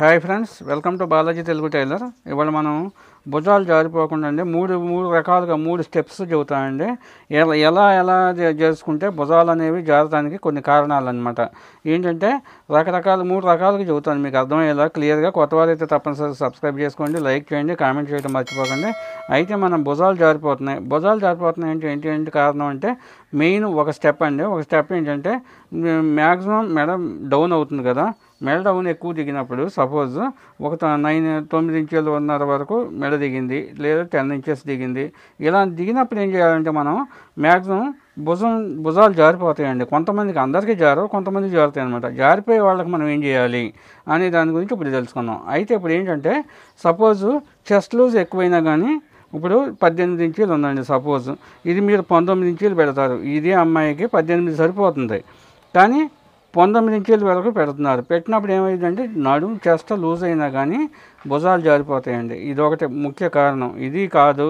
hi friends welcome to Balaji Telugu tailor ఇవాళ మనం భుజాలు జారిపోకుండా అండి మూడు మూడు రకాలుగా మూడు స్టెప్స్ చెబుతామండి ఎలా ఎలా ఎలా చేసుకుంటే భుజాలు అనేవి జారడానికి కొన్ని కారణాలు అనమాట ఏంటంటే రకరకాలు మూడు రకాలుగా చెబుతాను మీకు అర్థమయ్యేలా క్లియర్గా కొత్త వారైతే తప్పనిసరిగా సబ్స్క్రైబ్ చేసుకోండి లైక్ చేయండి కామెంట్ చేయడం మర్చిపోకండి అయితే మనం భుజాలు జారిపోతున్నాయి భుజాలు జారిపోతున్నాయి అంటే ఏంటి ఏంటి కారణం అంటే మెయిన్ ఒక స్టెప్ అండి ఒక స్టెప్ ఏంటంటే మ్యాక్సిమం మెడ డౌన్ అవుతుంది కదా మెడ డౌన్ ఎక్కువ దిగినప్పుడు సపోజ్ ఒక నైన్ తొమ్మిది ఇంచులు ఉన్నర వరకు మెడ దిగింది లేదా టెన్ ఇంచెస్ దిగింది ఇలా దిగినప్పుడు ఏం చేయాలంటే మనం మ్యాక్సిమం భుజం భుజాలు జారిపోతాయండి కొంతమందికి అందరికీ జారు కొంతమంది జారుతాయి అనమాట జారిపోయే వాళ్ళకి మనం ఏం చేయాలి అనే దాని గురించి ఇప్పుడు తెలుసుకుందాం అయితే ఇప్పుడు ఏంటంటే సపోజ్ చెస్ట్ లూజ్ ఎక్కువైనా కానీ ఇప్పుడు పద్దెనిమిది ఇంచీలు ఉందండి సపోజ్ ఇది మీరు పంతొమ్మిది ఇంచీలు పెడతారు ఇది అమ్మాయికి పద్దెనిమిది సరిపోతుంది కానీ పంతొమ్మిది ఇంచుల వరకు పెడుతున్నారు పెట్టినప్పుడు ఏమైందంటే నడుము చెస్ట్ లూజ్ అయినా కానీ భుజాలు జారిపోతాయండి ఇది ఒకటి ముఖ్య కారణం ఇది కాదు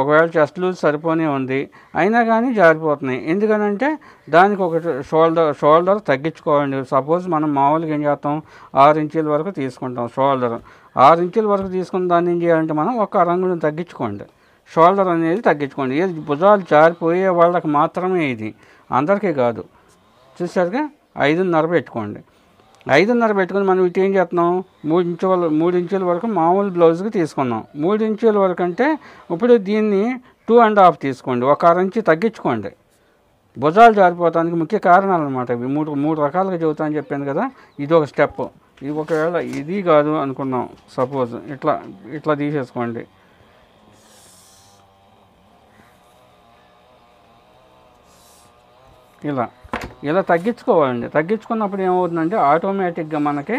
ఒకవేళ చెస్ట్ లూజ్ సరిపోనే ఉంది అయినా కానీ జారిపోతున్నాయి ఎందుకనంటే దానికి ఒక షోల్డర్ షోల్డర్ తగ్గించుకోవాలండి సపోజ్ మనం మామూలుగా ఏం చేస్తాం ఆరు ఇంచుల వరకు తీసుకుంటాం షోల్డర్ ఆరు ఇంచుల వరకు తీసుకున్న దాన్ని ఏం చేయాలంటే మనం ఒక రంగును తగ్గించుకోండి షోల్డర్ అనేది తగ్గించుకోండి ఏది భుజాలు జారిపోయే వాళ్ళకి మాత్రమే ఇది అందరికీ కాదు చూసారుగా ఐదున్నర పెట్టుకోండి ఐదున్నర పెట్టుకుని మనం ఇటు ఏం చేస్తున్నాం మూడు ఇంచుల మూడు ఇంచుల వరకు మామూలు బ్లౌజ్కి తీసుకున్నాం మూడు ఇంచుల వరకు అంటే ఇప్పుడు దీన్ని టూ అండ్ హాఫ్ తీసుకోండి ఒక అర ఇంచు తగ్గించుకోండి భుజాలు జారిపోవడానికి ముఖ్య కారణాలు అనమాట ఇవి మూడు మూడు రకాలుగా చెబుతా అని చెప్పాను కదా ఇది ఒక స్టెప్ ఇది ఒకవేళ ఇది కాదు అనుకున్నాం సపోజ్ ఇట్లా ఇట్లా తీసేసుకోండి ఇలా ఇలా తగ్గించుకోవాలండి తగ్గించుకున్నప్పుడు ఏమవుతుందంటే ఆటోమేటిక్గా మనకి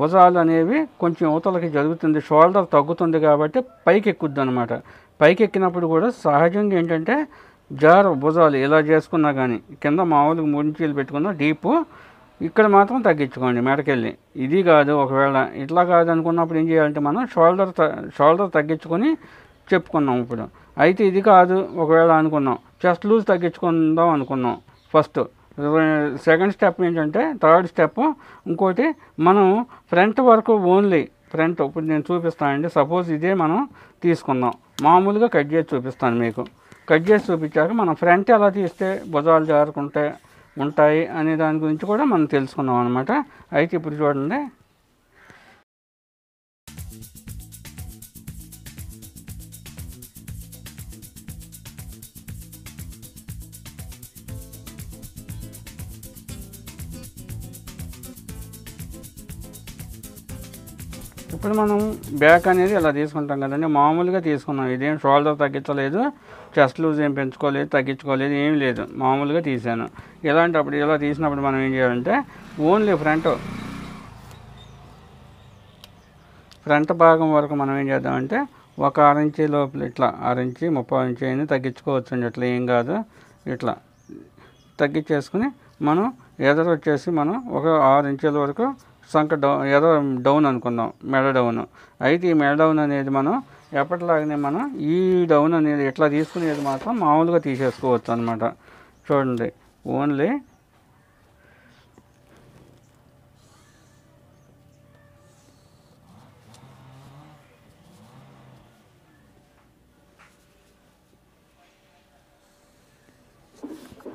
భుజాలు అనేవి కొంచెం ఊతలకి జరుగుతుంది షోల్డర్ తగ్గుతుంది కాబట్టి పైకి ఎక్కుద్ది అనమాట పైకి ఎక్కినప్పుడు కూడా సహజంగా ఏంటంటే జారు భుజాలు ఇలా చేసుకున్నా కానీ కింద మామూలుగా ముంచీలు పెట్టుకున్న డీపు ఇక్కడ మాత్రం తగ్గించుకోండి మెడకెళ్ళి ఇది కాదు ఒకవేళ ఇట్లా కాదు అనుకున్నప్పుడు ఏం చేయాలంటే మనం షోల్డర్ షోల్డర్ తగ్గించుకొని చెప్పుకున్నాం ఇప్పుడు అయితే ఇది కాదు ఒకవేళ అనుకున్నాం చెస్ట్ లూజ్ తగ్గించుకుందాం అనుకున్నాం ఫస్ట్ సెకండ్ స్టెప్ ఏంటంటే థర్డ్ స్టెప్ ఇంకోటి మనం ఫ్రంట్ వరకు ఓన్లీ ఫ్రంట్ ఇప్పుడు నేను చూపిస్తానండి సపోజ్ ఇదే మనం తీసుకుందాం మామూలుగా కట్ చేసి చూపిస్తాను మీకు కట్ చేసి చూపించాక మనం ఫ్రంట్ ఎలా తీస్తే భుజాలు జారుకుంటే ఉంటాయి అనే దాని గురించి కూడా మనం తెలుసుకుందాం అనమాట అయితే ఇప్పుడు చూడండి ఇప్పుడు మనం బ్యాక్ అనేది ఇలా తీసుకుంటాం కదండి మామూలుగా తీసుకున్నాం ఇదేం షోల్డర్ తగ్గించలేదు చెస్ట్ లూజ్ ఏం పెంచుకోలేదు తగ్గించుకోలేదు ఏం లేదు మామూలుగా తీసాను ఇలాంటప్పుడు ఇలా తీసినప్పుడు మనం ఏం చేయాలంటే ఓన్లీ ఫ్రంట్ ఫ్రంట్ భాగం వరకు మనం ఏం చేద్దామంటే ఒక అరించి లోపల ఇట్లా అరించి ముప్పై ఇంచి అయినా తగ్గించుకోవచ్చు అండి ఇట్లా ఏం కాదు ఇట్లా తగ్గించేసుకుని మనం ఎదురు వచ్చేసి మనం ఒక ఆరు ఇంచుల వరకు సంక డౌ ఏదో డౌన్ అనుకుందాం మెడ డౌన్ అయితే ఈ మెడ డౌన్ అనేది మనం ఎప్పటిలాగానే మనం ఈ డౌన్ అనేది ఇట్లా తీసుకునేది మాత్రం మామూలుగా తీసేసుకోవచ్చు అనమాట చూడండి ఓన్లీ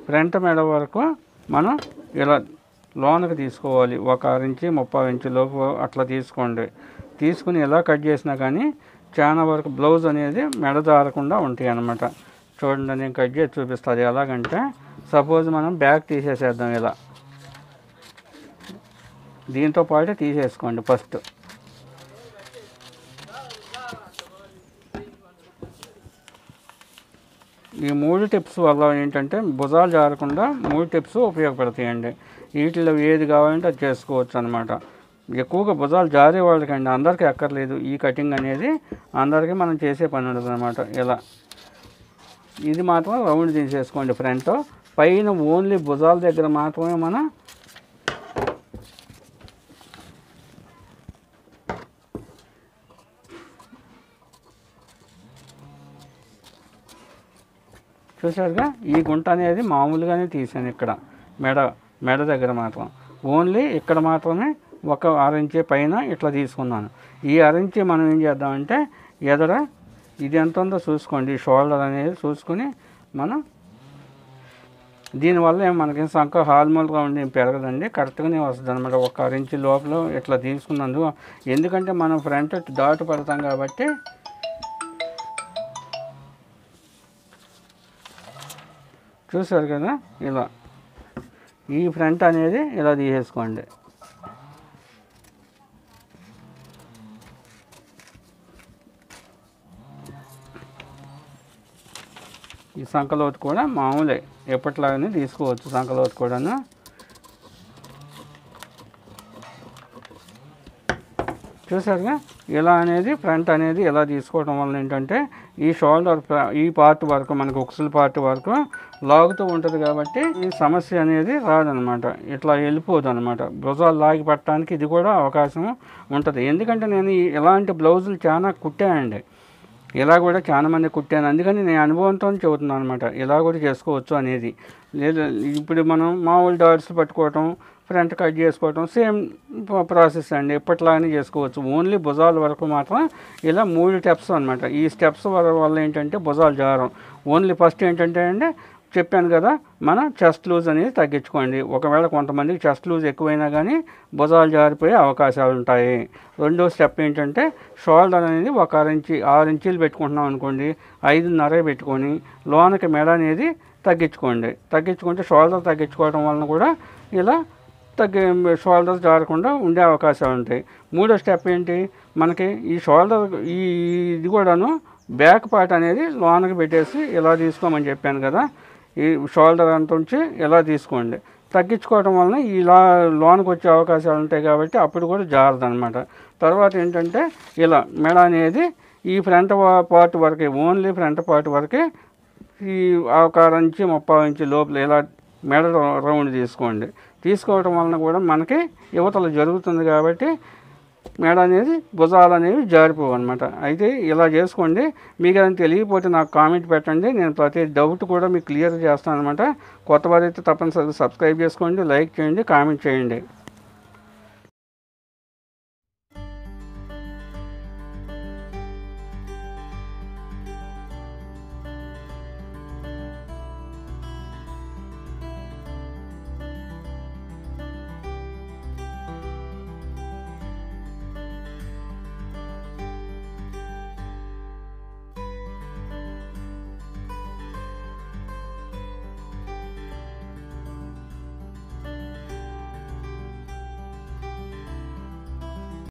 ఫ్రంట్ మెడ వరకు మనం ఇలా లోనకి తీసుకోవాలి ఒక ఆరు ఇంచి ముప్పై ఇంచు లోపు అట్లా తీసుకోండి తీసుకుని ఎలా కట్ చేసినా కానీ చాలా వరకు బ్లౌజ్ అనేది మెడ ఉంటాయి అన్నమాట చూడండి నేను కట్ చేసి చూపిస్తుంది ఎలాగంటే సపోజ్ మనం బ్యాక్ తీసేసేద్దాం ఇలా దీంతో పాటు తీసేసుకోండి ఫస్ట్ ఈ మూడు టిప్స్ వల్ల ఏంటంటే భుజాలు జారకుండా మూడు టిప్స్ ఉపయోగపడతాయండి వీటిలో ఏది కావాలంటే అది చేసుకోవచ్చు అనమాట ఎక్కువగా భుజాలు జారే వాళ్ళకండి అందరికీ ఎక్కర్లేదు ఈ కటింగ్ అనేది అందరికీ మనం చేసే పని ఉండదు అనమాట ఇలా ఇది మాత్రం రౌండ్ తీసేసుకోండి ఫ్రంట్ పైన ఓన్లీ భుజాల దగ్గర మాత్రమే మనం చూసారుగా ఈ గుంట అనేది మామూలుగానే తీసాను ఇక్కడ మెడ మెడ దగ్గర మాత్రం ఓన్లీ ఇక్కడ మాత్రమే ఒక అరంచే పైన ఇట్లా తీసుకున్నాను ఈ అరంచే మనం ఏం చేద్దామంటే ఎదర ఇది ఎంత ఉందో చూసుకోండి షోల్డర్ అనేది చూసుకుని మనం దీనివల్ల ఏం మనకి సంక హాల్మోల్గా ఉండి పెరగదండి కరెక్ట్గానే వస్తుంది అనమాట ఒక అరించి లోపల ఇట్లా తీసుకున్నందుకు ఎందుకంటే మనం ఫ్రంట్ దాటు పడతాం కాబట్టి చూసారు కదా ఇలా ఈ ఫ్రంట్ అనేది ఇలా తీసేసుకోండి ఈ సంకలోటు కూడా మామూలే ఎప్పటిలాగానే తీసుకోవచ్చు సంకలోటు కూడాను చూసారుగా ఇలా అనేది ఫ్రంట్ అనేది ఇలా తీసుకోవడం వల్ల ఏంటంటే ఈ షోల్డర్ ఈ పార్ట్ వరకు మనకు ఉక్సుల పార్ట్ వరకు లాగుతూ ఉంటుంది కాబట్టి ఈ సమస్య అనేది రాదనమాట ఇట్లా వెళ్ళిపోదు అనమాట భుజాలు లాగి పట్టడానికి ఇది కూడా అవకాశం ఉంటుంది ఎందుకంటే నేను ఇలాంటి బ్లౌజులు చాలా కుట్టానండి ఇలా కూడా చాలా మంది కుట్టాను అందుకని నేను అనుభవంతో చెబుతున్నాను అనమాట ఇలా కూడా చేసుకోవచ్చు అనేది లేదా ఇప్పుడు మనం మామూలు డాట్స్ పట్టుకోవటం ఫ్రంట్ కట్ చేసుకోవటం సేమ్ ప్రాసెస్ అండి ఎప్పటిలాగానే చేసుకోవచ్చు ఓన్లీ భుజాల వరకు మాత్రం ఇలా మూడు స్టెప్స్ అనమాట ఈ స్టెప్స్ వల్ల ఏంటంటే భుజాలు జారం ఓన్లీ ఫస్ట్ ఏంటంటే అండి చెప్పాను కదా మన చెస్ట్ లూజ్ అనేది తగ్గించుకోండి ఒకవేళ కొంతమందికి చెస్ట్ లూజ్ ఎక్కువైనా కానీ భుజాలు జారిపోయే అవకాశాలు ఉంటాయి రెండో స్టెప్ ఏంటంటే షోల్డర్ అనేది ఒక ఆరు ఇంచి ఆరు ఇంచీలు పెట్టుకుంటున్నాం అనుకోండి ఐదున్నర పెట్టుకొని లోనకి మెడ అనేది తగ్గించుకోండి తగ్గించుకుంటే షోల్డర్ తగ్గించుకోవడం వలన కూడా ఇలా తగ్గి షోల్డర్స్ జారకుండా ఉండే అవకాశాలు ఉంటాయి మూడో స్టెప్ ఏంటి మనకి ఈ షోల్డర్ ఈ ఇది కూడాను బ్యాక్ పార్ట్ అనేది లోనకి పెట్టేసి ఇలా తీసుకోమని చెప్పాను కదా ఈ షోల్డర్ అంత ఉంచి ఇలా తీసుకోండి తగ్గించుకోవడం వలన ఇలా లోనికి వచ్చే అవకాశాలు ఉంటాయి కాబట్టి అప్పుడు కూడా జారదు అనమాట తర్వాత ఏంటంటే ఇలా మెడ అనేది ఈ ఫ్రంట్ పార్ట్ వరకే ఓన్లీ ఫ్రంట్ పార్ట్ వరకే ఈ ఒక నుంచి ముప్పై నుంచి లోపల ఇలా మెడ రౌండ్ తీసుకోండి తీసుకోవడం వలన కూడా మనకి యువతలు జరుగుతుంది కాబట్టి మేడ అనేది భుజాలు అనేవి జారిపోవు అనమాట అయితే ఇలా చేసుకోండి మీకు అది తెలియకపోతే నాకు కామెంట్ పెట్టండి నేను ప్రతి డౌట్ కూడా మీకు క్లియర్ చేస్తాను అనమాట కొత్త వారైతే తప్పనిసరిగా సబ్స్క్రైబ్ చేసుకోండి లైక్ చేయండి కామెంట్ చేయండి